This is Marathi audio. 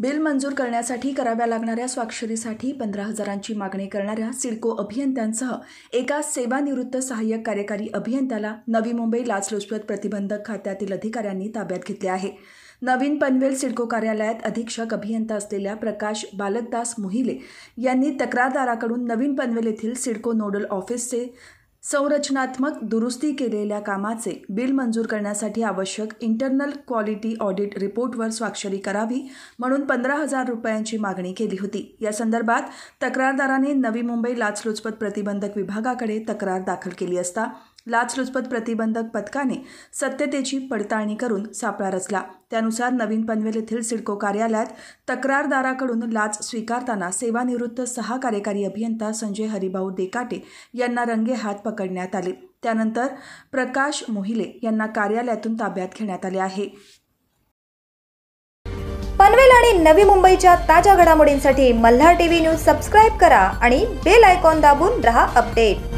बिल मंजूर करण्यासाठी कराव्या लागणाऱ्या स्वाक्षरीसाठी पंधरा हजारांची मागणी करणाऱ्या सिडको अभियंत्यांसह एका सेवानिवृत्त सहाय्यक कार्यकारी अभियंत्याला नवी मुंबई लाचलुचपत प्रतिबंधक खात्यातील अधिकाऱ्यांनी ताब्यात घेतले आहे नवीन पनवेल सिडको कार्यालयात अधीक्षक अभियंता असलेल्या प्रकाश बालकदास मोहिले यांनी तक्रारदाराकडून नवीन पनवेल येथील सिडको नोडल ऑफिसचे संरचनात्मक दुरुस्ती केलेल्या कामाचे बिल मंजूर करण्यासाठी आवश्यक इंटरनल क्वालिटी ऑडिट रिपोर्टवर स्वाक्षरी करावी म्हणून पंधरा हजार रुपयांची मागणी केली होती या संदर्भात तक्रारदाराने नवी मुंबई लाचलुचपत प्रतिबंधक विभागाकडे तक्रार दाखल केली असता लाचलुचपत प्रतिबंधक पथकाने सत्यतेची पडताळणी करून सापळा रचला त्यानुसार नवीन पनवेल येथील सिडको कार्यालयात तक्रारदाराकडून लाच स्वीकारताना सेवानिवृत्त सहा कार्यकारी अभियंता संजय हरिभाऊ देकाटे यांना रंगे हात पकडण्यात आले त्यानंतर प्रकाश मोहिले यांना कार्यालयातून ताब्यात घेण्यात आले आहे पनवेल आणि नवी मुंबईच्या ताज्या घडामोडींसाठी मल्हार टीव्ही न्यूज सबस्क्राईब करा आणि बेल आयकॉन दाबून रहा अपडेट